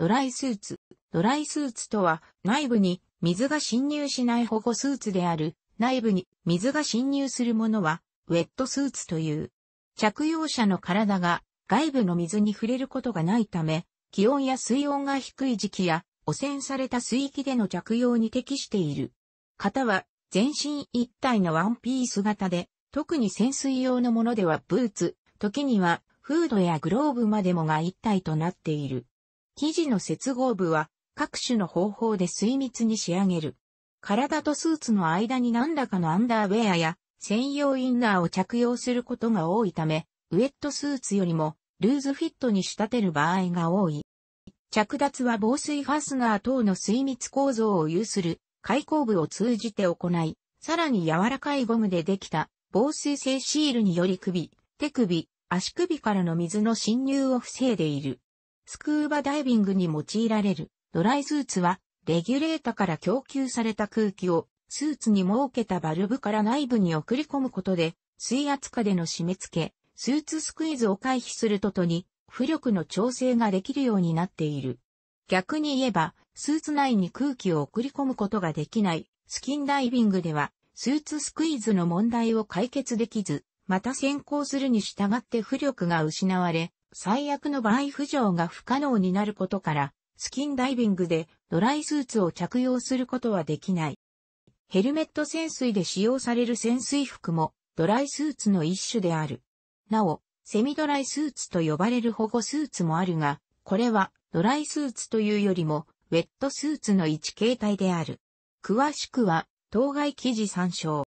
ドライスーツ。ドライスーツとは、内部に水が侵入しない保護スーツである。内部に水が侵入するものは、ウェットスーツという。着用者の体が外部の水に触れることがないため、気温や水温が低い時期や汚染された水域での着用に適している。型は全身一体のワンピース型で、特に潜水用のものではブーツ、時にはフードやグローブまでもが一体となっている。生地の接合部は各種の方法で水密に仕上げる。体とスーツの間に何らかのアンダーウェアや専用インナーを着用することが多いため、ウェットスーツよりもルーズフィットに仕立てる場合が多い。着脱は防水ファスナー等の水密構造を有する開口部を通じて行い、さらに柔らかいゴムでできた防水性シールにより首、手首、足首からの水の侵入を防いでいる。スクーバダイビングに用いられるドライスーツは、レギュレータから供給された空気をスーツに設けたバルブから内部に送り込むことで、水圧下での締め付け、スーツスクイズを回避するととに、浮力の調整ができるようになっている。逆に言えば、スーツ内に空気を送り込むことができない、スキンダイビングでは、スーツスクイズの問題を解決できず、また先行するに従って浮力が失われ、最悪の場合浮上が不可能になることから、スキンダイビングでドライスーツを着用することはできない。ヘルメット潜水で使用される潜水服もドライスーツの一種である。なお、セミドライスーツと呼ばれる保護スーツもあるが、これはドライスーツというよりもウェットスーツの一形態である。詳しくは当該記事参照。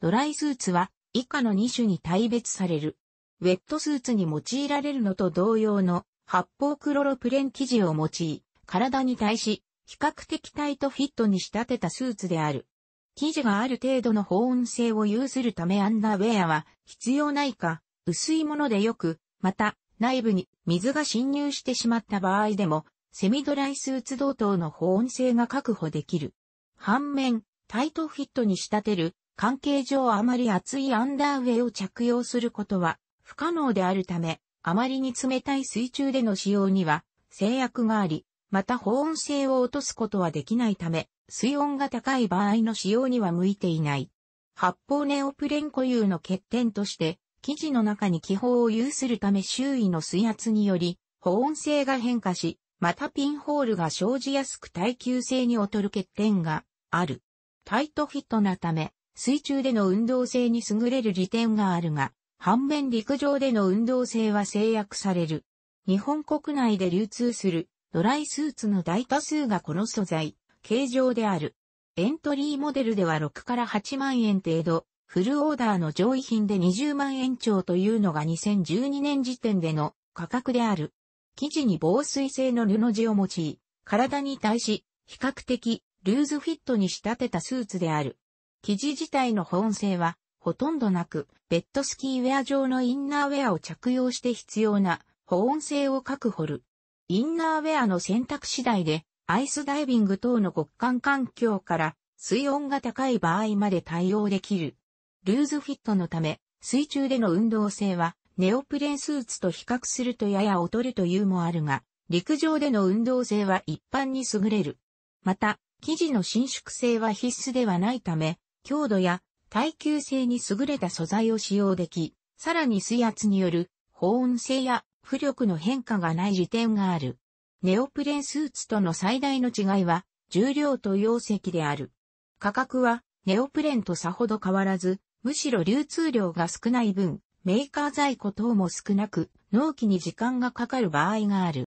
ドライスーツは以下の2種に大別される。ウェットスーツに用いられるのと同様の発泡クロロプレン生地を用い、体に対し、比較的タイトフィットに仕立てたスーツである。生地がある程度の保温性を有するためアンダーウェアは必要ないか、薄いものでよく、また内部に水が侵入してしまった場合でも、セミドライスーツ同等の保温性が確保できる。反面、タイトフィットに仕立てる、関係上あまり厚いアンダーウェアを着用することは不可能であるため、あまりに冷たい水中での使用には制約があり、また保温性を落とすことはできないため、水温が高い場合の使用には向いていない。発泡ネオプレン固有の欠点として、生地の中に気泡を有するため周囲の水圧により、保温性が変化し、またピンホールが生じやすく耐久性に劣る欠点がある。タイトフィットなため、水中での運動性に優れる利点があるが、反面陸上での運動性は制約される。日本国内で流通するドライスーツの大多数がこの素材、形状である。エントリーモデルでは6から8万円程度、フルオーダーの上位品で20万円超というのが2012年時点での価格である。生地に防水性の布地を用い、体に対し、比較的、ルーズフィットに仕立てたスーツである。生地自体の保温性は、ほとんどなく、ベッドスキーウェア上のインナーウェアを着用して必要な保温性を確保る。インナーウェアの選択次第で、アイスダイビング等の極寒環境から水温が高い場合まで対応できる。ルーズフィットのため、水中での運動性はネオプレンスーツと比較するとやや劣るというもあるが、陸上での運動性は一般に優れる。また、生地の伸縮性は必須ではないため、強度や耐久性に優れた素材を使用でき、さらに水圧による保温性や浮力の変化がない利点がある。ネオプレンスーツとの最大の違いは、重量と容積である。価格は、ネオプレンとさほど変わらず、むしろ流通量が少ない分、メーカー在庫等も少なく、納期に時間がかかる場合がある。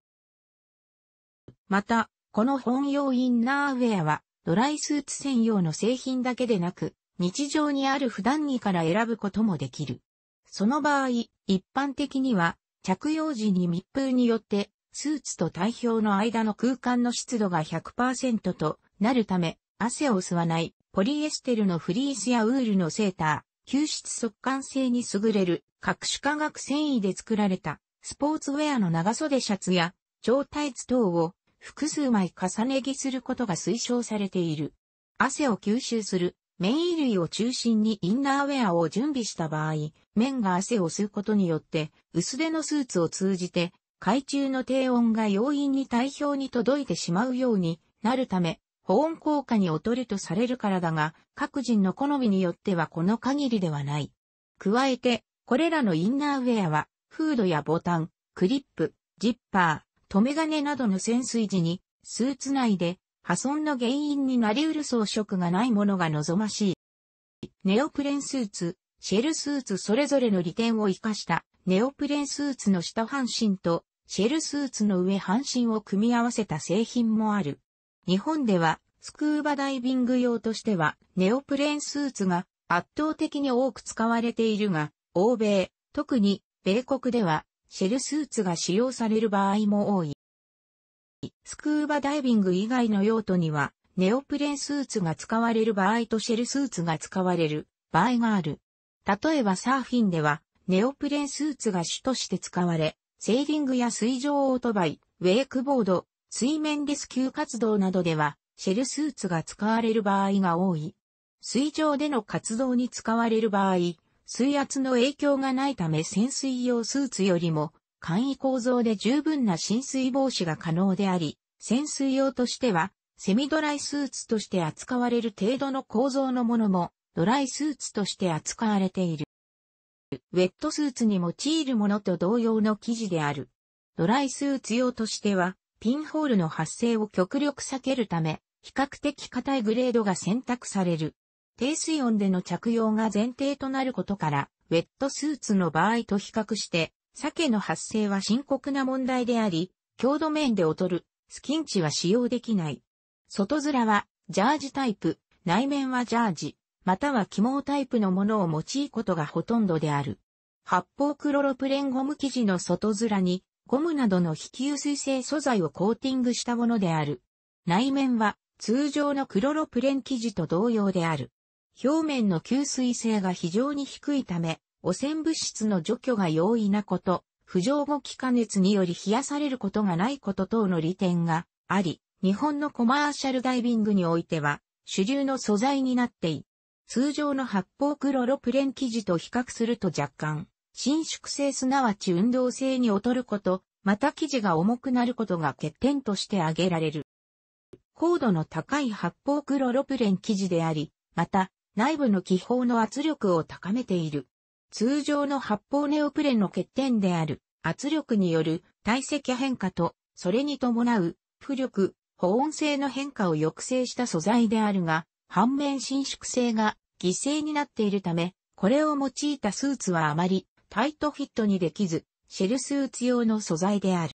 また、この本用インナーウェアは、ドライスーツ専用の製品だけでなく、日常にある普段着から選ぶこともできる。その場合、一般的には、着用時に密封によって、スーツと体表の間の空間の湿度が100%となるため、汗を吸わない、ポリエステルのフリースやウールのセーター、吸湿速乾性に優れる、各種化学繊維で作られた、スポーツウェアの長袖シャツや、超タイツ等を、複数枚重ね着することが推奨されている。汗を吸収する綿衣類を中心にインナーウェアを準備した場合、綿が汗を吸うことによって、薄手のスーツを通じて、海中の低温が容易に体表に届いてしまうようになるため、保温効果に劣るとされるからだが、各人の好みによってはこの限りではない。加えて、これらのインナーウェアは、フードやボタン、クリップ、ジッパー、留め金などの潜水時に、スーツ内で破損の原因になり得る装飾がないものが望ましい。ネオプレンスーツ、シェルスーツそれぞれの利点を活かしたネオプレンスーツの下半身とシェルスーツの上半身を組み合わせた製品もある。日本ではスクーバダイビング用としてはネオプレンスーツが圧倒的に多く使われているが、欧米、特に米国ではシェルスーツが使用される場合も多い。スクーバダイビング以外の用途には、ネオプレンスーツが使われる場合とシェルスーツが使われる場合がある。例えばサーフィンでは、ネオプレンスーツが主として使われ、セーリングや水上オートバイ、ウェイクボード、水面レスキュー活動などでは、シェルスーツが使われる場合が多い。水上での活動に使われる場合、水圧の影響がないため潜水用スーツよりも簡易構造で十分な浸水防止が可能であり、潜水用としては、セミドライスーツとして扱われる程度の構造のものも、ドライスーツとして扱われている。ウェットスーツに用いるものと同様の生地である。ドライスーツ用としては、ピンホールの発生を極力避けるため、比較的硬いグレードが選択される。低水温での着用が前提となることから、ウェットスーツの場合と比較して、鮭の発生は深刻な問題であり、強度面で劣る、スキンチは使用できない。外面は、ジャージタイプ、内面はジャージ、または起毛タイプのものを用いことがほとんどである。発泡クロロプレンゴム生地の外面に、ゴムなどの非吸水性素材をコーティングしたものである。内面は、通常のクロロプレン生地と同様である。表面の吸水性が非常に低いため、汚染物質の除去が容易なこと、浮上後気化熱により冷やされることがないこと等の利点があり、日本のコマーシャルダイビングにおいては主流の素材になってい、通常の発泡クロロプレン生地と比較すると若干、伸縮性すなわち運動性に劣ること、また生地が重くなることが欠点として挙げられる。高度の高い発泡クロロプレン生地であり、また内部の気泡の圧力を高めている。通常の発泡ネオプレンの欠点である圧力による体積変化と、それに伴う浮力、保温性の変化を抑制した素材であるが、反面伸縮性が犠牲になっているため、これを用いたスーツはあまりタイトフィットにできず、シェルスーツ用の素材である。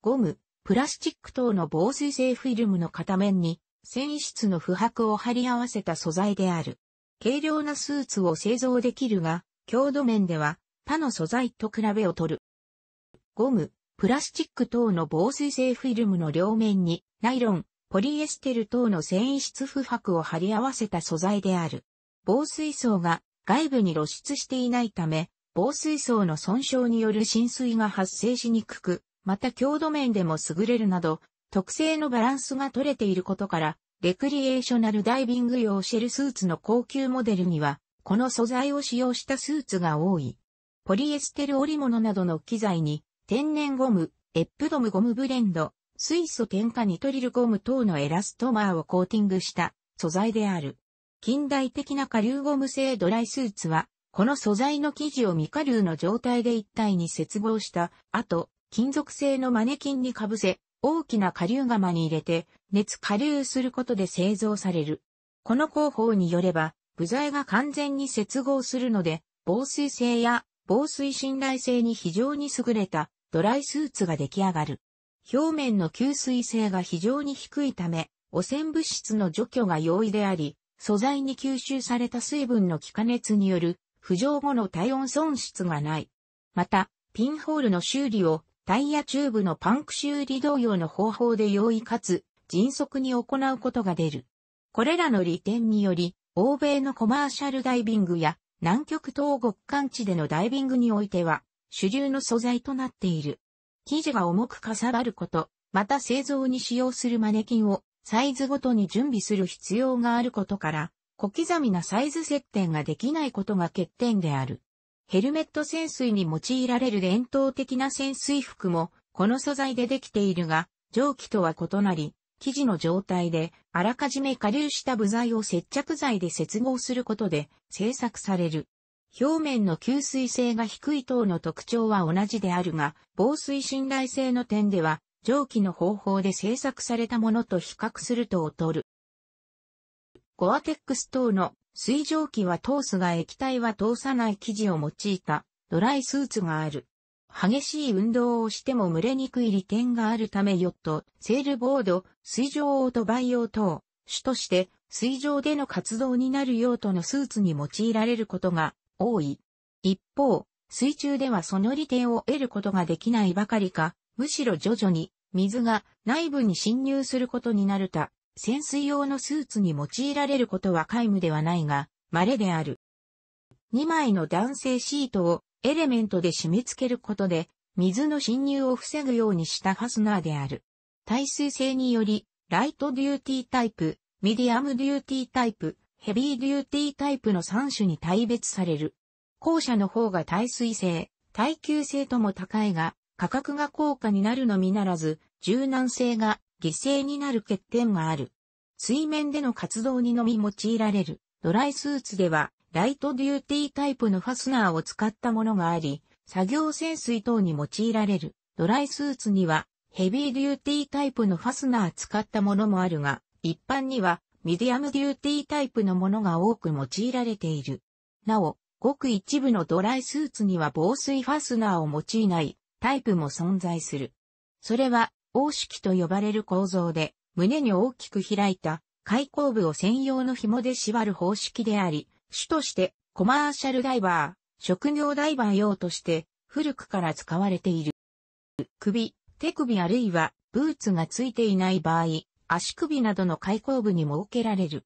ゴム、プラスチック等の防水性フィルムの片面に、繊維質の不白を貼り合わせた素材である。軽量なスーツを製造できるが、強度面では他の素材と比べ劣る。ゴム、プラスチック等の防水性フィルムの両面にナイロン、ポリエステル等の繊維質不白を貼り合わせた素材である。防水層が外部に露出していないため、防水層の損傷による浸水が発生しにくく、また強度面でも優れるなど、特性のバランスが取れていることから、レクリエーショナルダイビング用シェルスーツの高級モデルには、この素材を使用したスーツが多い。ポリエステル織物などの機材に、天然ゴム、エップドムゴムブレンド、水素添加ニトリルゴム等のエラストマーをコーティングした素材である。近代的な下流ゴム製ドライスーツは、この素材の生地を未下流の状態で一体に接合した後、金属製のマネキンにかぶせ、大きな下流釜に入れて、熱加流することで製造される。この工法によれば、部材が完全に接合するので、防水性や防水信頼性に非常に優れたドライスーツが出来上がる。表面の吸水性が非常に低いため、汚染物質の除去が容易であり、素材に吸収された水分の気化熱による浮上後の体温損失がない。また、ピンホールの修理をタイヤチューブのパンク修理同様の方法で容易かつ迅速に行うことが出る。これらの利点により、欧米のコマーシャルダイビングや南極東極間地でのダイビングにおいては主流の素材となっている。生地が重くかさばること、また製造に使用するマネキンをサイズごとに準備する必要があることから、小刻みなサイズ設定ができないことが欠点である。ヘルメット潜水に用いられる伝統的な潜水服も、この素材でできているが、蒸気とは異なり、生地の状態で、あらかじめ下流した部材を接着剤で接合することで製作される。表面の吸水性が低い等の特徴は同じであるが、防水信頼性の点では、蒸気の方法で製作されたものと比較すると劣る。ゴアテックス等の水蒸気は通すが液体は通さない生地を用いたドライスーツがある。激しい運動をしても蒸れにくい利点があるためヨット、セールボード、水上オートバイ用等、主として水上での活動になる用途のスーツに用いられることが多い。一方、水中ではその利点を得ることができないばかりか、むしろ徐々に水が内部に侵入することになるた、潜水用のスーツに用いられることは皆無ではないが、稀である。2枚の男性シートをエレメントで締め付けることで、水の侵入を防ぐようにしたファスナーである。耐水性により、ライトデューティータイプ、ミディアムデューティータイプ、ヘビーデューティータイプの3種に大別される。後者の方が耐水性、耐久性とも高いが、価格が高価になるのみならず、柔軟性が犠牲になる欠点がある。水面での活動にのみ用いられる。ドライスーツでは、ライトデューティータイプのファスナーを使ったものがあり、作業潜水等に用いられるドライスーツにはヘビーデューティータイプのファスナー使ったものもあるが、一般にはミディアムデューティータイプのものが多く用いられている。なお、ごく一部のドライスーツには防水ファスナーを用いないタイプも存在する。それは、王式と呼ばれる構造で、胸に大きく開いた開口部を専用の紐で縛る方式であり、主として、コマーシャルダイバー、職業ダイバー用として、古くから使われている。首、手首あるいは、ブーツが付いていない場合、足首などの開口部に設けられる。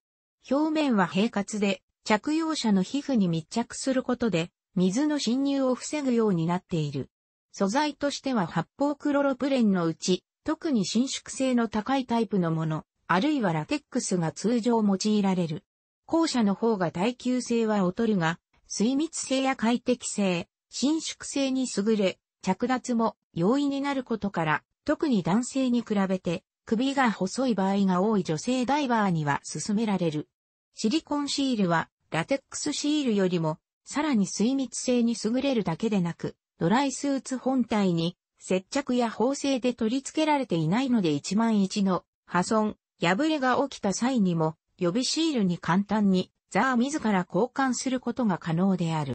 表面は平滑で、着用者の皮膚に密着することで、水の侵入を防ぐようになっている。素材としては発泡クロロプレンのうち、特に伸縮性の高いタイプのもの、あるいはラテックスが通常用いられる。後者の方が耐久性は劣るが、水密性や快適性、伸縮性に優れ、着脱も容易になることから、特に男性に比べて首が細い場合が多い女性ダイバーには勧められる。シリコンシールはラテックスシールよりもさらに水密性に優れるだけでなく、ドライスーツ本体に接着や縫製で取り付けられていないので一万一の破損、破れが起きた際にも予備シールに簡単にザー自ら交換することが可能である。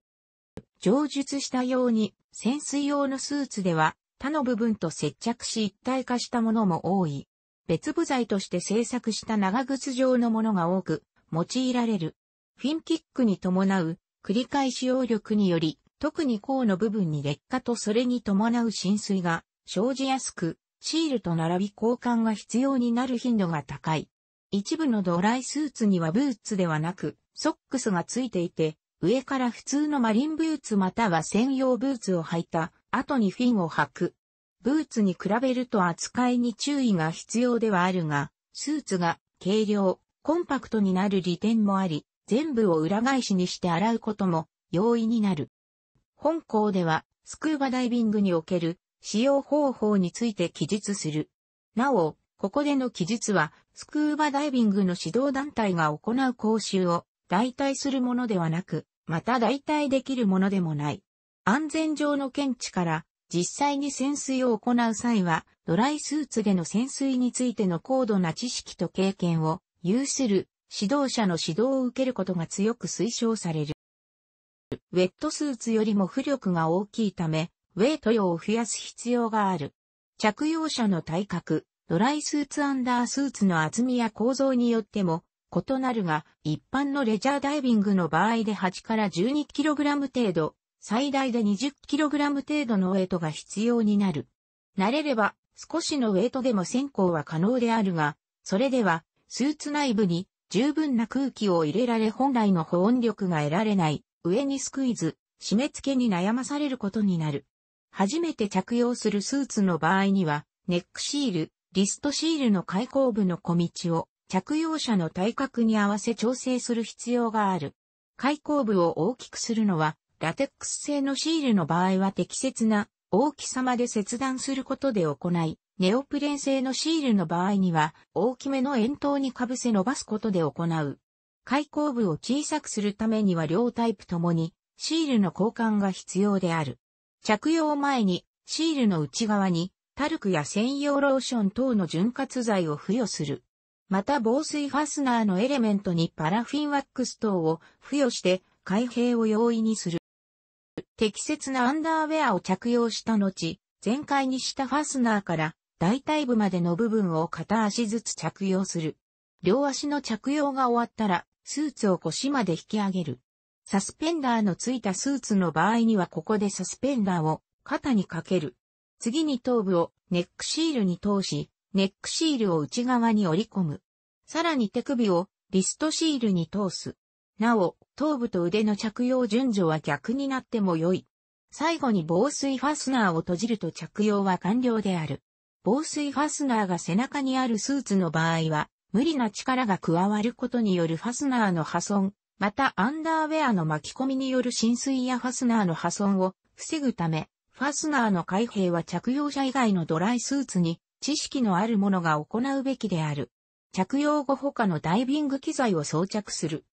上述したように潜水用のスーツでは他の部分と接着し一体化したものも多い。別部材として製作した長靴状のものが多く用いられる。フィンキックに伴う繰り返し揚力により特に甲の部分に劣化とそれに伴う浸水が生じやすくシールと並び交換が必要になる頻度が高い。一部のドライスーツにはブーツではなく、ソックスがついていて、上から普通のマリンブーツまたは専用ブーツを履いた後にフィンを履く。ブーツに比べると扱いに注意が必要ではあるが、スーツが軽量、コンパクトになる利点もあり、全部を裏返しにして洗うことも容易になる。本校ではスクーバダイビングにおける使用方法について記述する。なお、ここでの記述はスクーバダイビングの指導団体が行う講習を代替するものではなく、また代替できるものでもない。安全上の見地から実際に潜水を行う際は、ドライスーツでの潜水についての高度な知識と経験を有する指導者の指導を受けることが強く推奨される。ウェットスーツよりも浮力が大きいため、ウェイト量を増やす必要がある。着用者の体格、ドライスーツアンダースーツの厚みや構造によっても異なるが、一般のレジャーダイビングの場合で8から 12kg 程度、最大で 20kg 程度のウェイトが必要になる。慣れれば、少しのウェイトでも選行は可能であるが、それでは、スーツ内部に十分な空気を入れられ本来の保温力が得られない、上にスクイズ、締め付けに悩まされることになる。初めて着用するスーツの場合には、ネックシール、リストシールの開口部の小道を着用者の体格に合わせ調整する必要がある。開口部を大きくするのは、ラテックス製のシールの場合は適切な大きさまで切断することで行い、ネオプレン製のシールの場合には、大きめの円筒にかぶせ伸ばすことで行う。開口部を小さくするためには両タイプともに、シールの交換が必要である。着用前に、シールの内側に、タルクや専用ローション等の潤滑剤を付与する。また防水ファスナーのエレメントにパラフィンワックス等を付与して開閉を容易にする。適切なアンダーウェアを着用した後、全開にしたファスナーから大腿部までの部分を片足ずつ着用する。両足の着用が終わったら、スーツを腰まで引き上げる。サスペンダーのついたスーツの場合にはここでサスペンダーを肩にかける。次に頭部をネックシールに通し、ネックシールを内側に折り込む。さらに手首をリストシールに通す。なお、頭部と腕の着用順序は逆になっても良い。最後に防水ファスナーを閉じると着用は完了である。防水ファスナーが背中にあるスーツの場合は、無理な力が加わることによるファスナーの破損、またアンダーウェアの巻き込みによる浸水やファスナーの破損を防ぐため、ファスナーの開閉は着用者以外のドライスーツに知識のある者が行うべきである。着用後他のダイビング機材を装着する。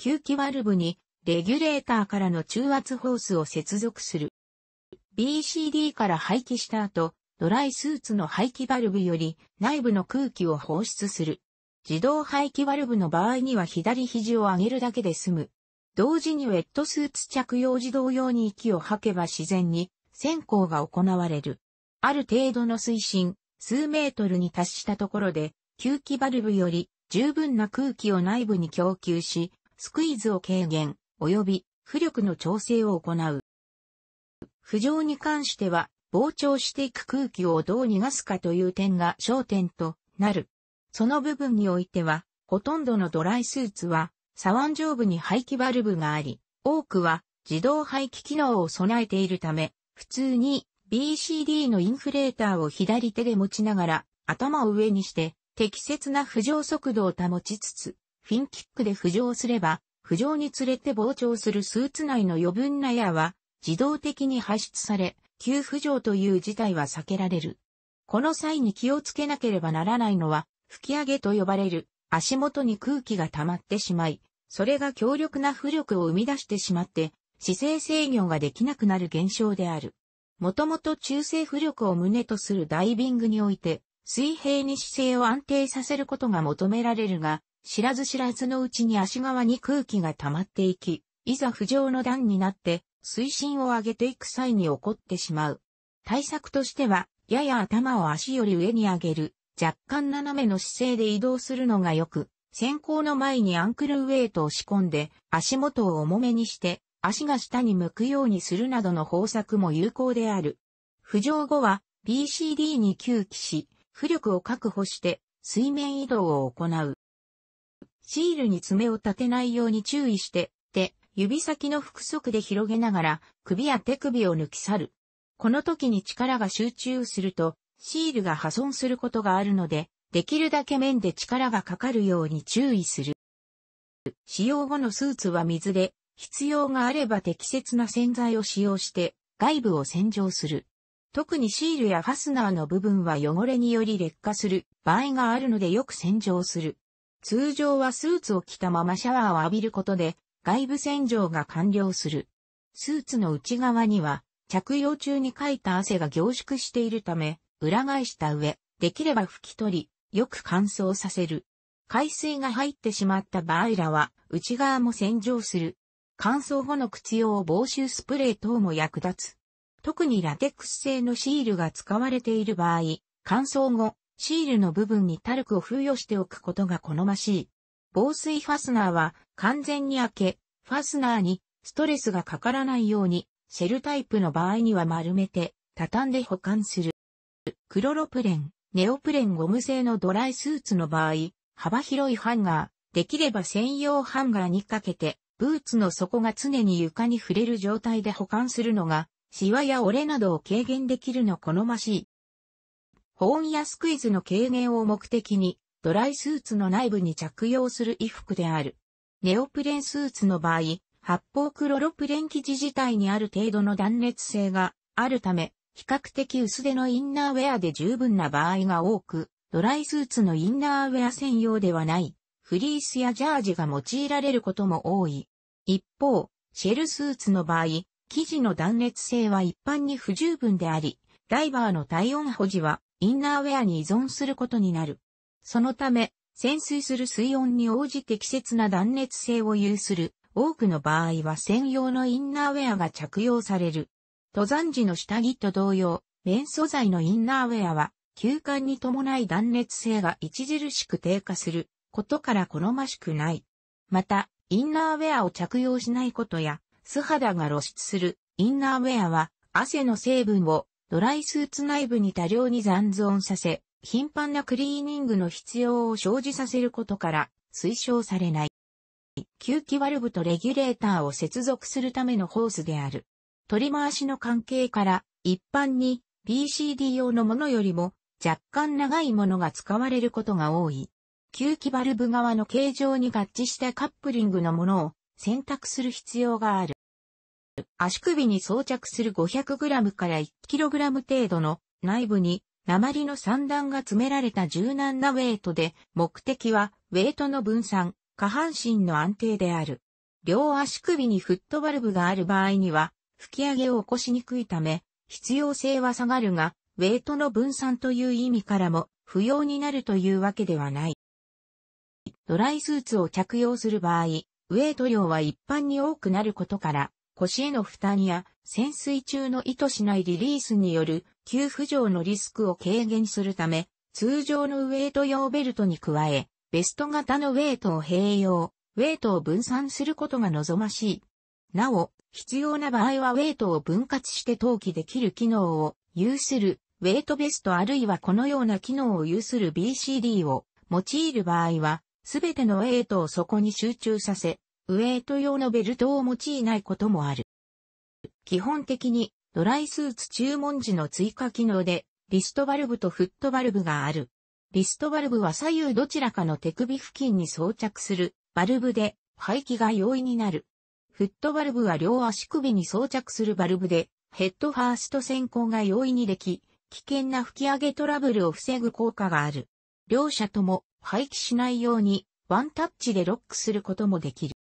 吸気ワルブにレギュレーターからの中圧ホースを接続する。BCD から排気した後、ドライスーツの排気バルブより内部の空気を放出する。自動排気バルブの場合には左肘を上げるだけで済む。同時にウェットスーツ着用自動用に息を吐けば自然に潜航が行われる。ある程度の水深、数メートルに達したところで、吸気バルブより十分な空気を内部に供給し、スクイズを軽減、及び浮力の調整を行う。浮上に関しては、膨張していく空気をどう逃がすかという点が焦点となる。その部分においては、ほとんどのドライスーツは、左腕上部に排気バルブがあり、多くは自動排気機能を備えているため、普通に BCD のインフレーターを左手で持ちながら頭を上にして適切な浮上速度を保ちつつ、フィンキックで浮上すれば、浮上につれて膨張するスーツ内の余分なエアは自動的に排出され、急浮上という事態は避けられる。この際に気をつけなければならないのは、吹き上げと呼ばれる足元に空気が溜まってしまい、それが強力な浮力を生み出してしまって姿勢制御ができなくなる現象である。もともと中性浮力を胸とするダイビングにおいて、水平に姿勢を安定させることが求められるが、知らず知らずのうちに足側に空気が溜まっていき、いざ浮上の段になって、水深を上げていく際に起こってしまう。対策としては、やや頭を足より上に上げる、若干斜めの姿勢で移動するのがよく、先行の前にアンクルウェイトを仕込んで、足元を重めにして、足が下に向くようにするなどの方策も有効である。浮上後は BCD に吸気し、浮力を確保して水面移動を行う。シールに爪を立てないように注意して、手、指先の複足で広げながら首や手首を抜き去る。この時に力が集中すると、シールが破損することがあるので、できるだけ面で力がかかるように注意する。使用後のスーツは水で必要があれば適切な洗剤を使用して外部を洗浄する。特にシールやファスナーの部分は汚れにより劣化する場合があるのでよく洗浄する。通常はスーツを着たままシャワーを浴びることで外部洗浄が完了する。スーツの内側には着用中にかいた汗が凝縮しているため裏返した上、できれば拭き取り、よく乾燥させる。海水が入ってしまった場合らは内側も洗浄する。乾燥後の口用防臭スプレー等も役立つ。特にラテックス製のシールが使われている場合、乾燥後、シールの部分にタルクを付与しておくことが好ましい。防水ファスナーは完全に開け、ファスナーにストレスがかからないように、シェルタイプの場合には丸めて、畳んで保管する。クロロプレン、ネオプレンゴム製のドライスーツの場合、幅広いハンガー、できれば専用ハンガーにかけて、ブーツの底が常に床に触れる状態で保管するのが、シワや折れなどを軽減できるの好ましい。保温やスクイズの軽減を目的に、ドライスーツの内部に着用する衣服である。ネオプレンスーツの場合、発泡クロロプレン生地自体にある程度の断熱性があるため、比較的薄手のインナーウェアで十分な場合が多く、ドライスーツのインナーウェア専用ではない。フリースやジャージが用いられることも多い。一方、シェルスーツの場合、生地の断熱性は一般に不十分であり、ダイバーの体温保持はインナーウェアに依存することになる。そのため、潜水する水温に応じ適切な断熱性を有する多くの場合は専用のインナーウェアが着用される。登山時の下着と同様、綿素材のインナーウェアは、休館に伴い断熱性が著しく低下することから好ましくない。また、インナーウェアを着用しないことや、素肌が露出するインナーウェアは、汗の成分をドライスーツ内部に多量に残存させ、頻繁なクリーニングの必要を生じさせることから推奨されない。吸気ワルブとレギュレーターを接続するためのホースである。取り回しの関係から一般に PCD 用のものよりも若干長いものが使われることが多い。吸気バルブ側の形状に合致したカップリングのものを選択する必要がある。足首に装着する 500g から 1kg 程度の内部に鉛の三段が詰められた柔軟なウェイトで、目的はウェイトの分散、下半身の安定である。両足首にフットバルブがある場合には、吹き上げを起こしにくいため、必要性は下がるが、ウェイトの分散という意味からも不要になるというわけではない。ドライスーツを着用する場合、ウェイト量は一般に多くなることから、腰への負担や潜水中の意図しないリリースによる急浮上のリスクを軽減するため、通常のウェイト用ベルトに加え、ベスト型のウェイトを併用、ウェイトを分散することが望ましい。なお、必要な場合はウェイトを分割して投棄できる機能を有するウェイトベストあるいはこのような機能を有する BCD を用いる場合はすべてのエイトをそこに集中させ、ウエイト用のベルトを用いないこともある。基本的にドライスーツ注文時の追加機能でリストバルブとフットバルブがある。リストバルブは左右どちらかの手首付近に装着するバルブで排気が容易になる。フットバルブは両足首に装着するバルブでヘッドファースト先行が容易にでき、危険な吹き上げトラブルを防ぐ効果がある。両者とも廃棄しないようにワンタッチでロックすることもできる。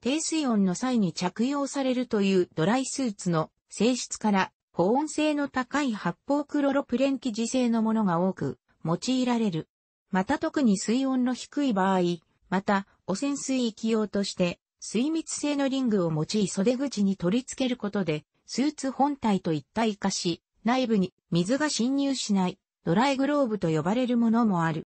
低水温の際に着用されるというドライスーツの性質から保温性の高い発泡クロロプレン基磁性のものが多く用いられる。また特に水温の低い場合、また汚染水域用として水密性のリングを用い袖口に取り付けることでスーツ本体と一体化し内部に水が侵入しないドライグローブと呼ばれるものもある。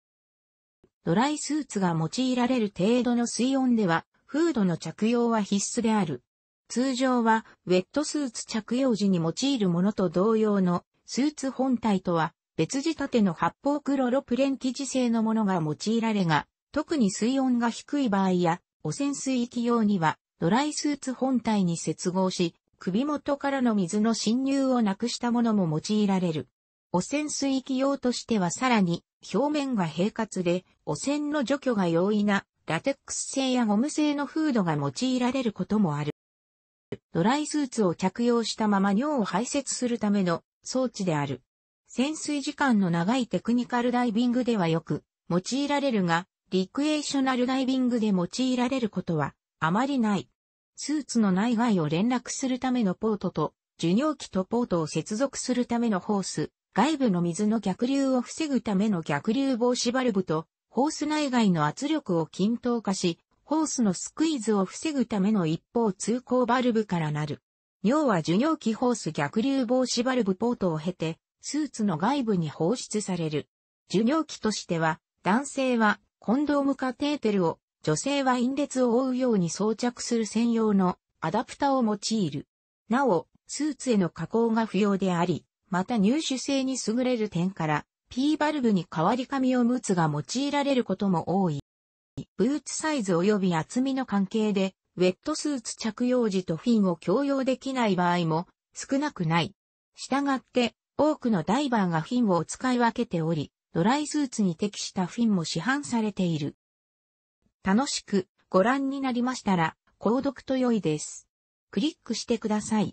ドライスーツが用いられる程度の水温では、フードの着用は必須である。通常は、ウェットスーツ着用時に用いるものと同様の、スーツ本体とは、別仕立ての発泡クロロプレン生地製のものが用いられが、特に水温が低い場合や、汚染水域用には、ドライスーツ本体に接合し、首元からの水の侵入をなくしたものも用いられる。汚染水域用としてはさらに表面が平滑で汚染の除去が容易なラテックス製やゴム製のフードが用いられることもある。ドライスーツを着用したまま尿を排泄するための装置である。潜水時間の長いテクニカルダイビングではよく用いられるが、リクエーショナルダイビングで用いられることはあまりない。スーツの内外を連絡するためのポートと、受尿器とポートを接続するためのホース、外部の水の逆流を防ぐための逆流防止バルブと、ホース内外の圧力を均等化し、ホースのスクイズを防ぐための一方通行バルブからなる。尿は受尿器ホース逆流防止バルブポートを経て、スーツの外部に放出される。受尿器としては、男性はコンドームカテーテルを、女性は陰列を覆うように装着する専用のアダプタを用いる。なお、スーツへの加工が不要であり、また入手性に優れる点から、P バルブに代わり紙をムツが用いられることも多い。ブーツサイズ及び厚みの関係で、ウェットスーツ着用時とフィンを共用できない場合も少なくない。従って、多くのダイバーがフィンを使い分けており、ドライスーツに適したフィンも市販されている。楽しくご覧になりましたら、購読と良いです。クリックしてください。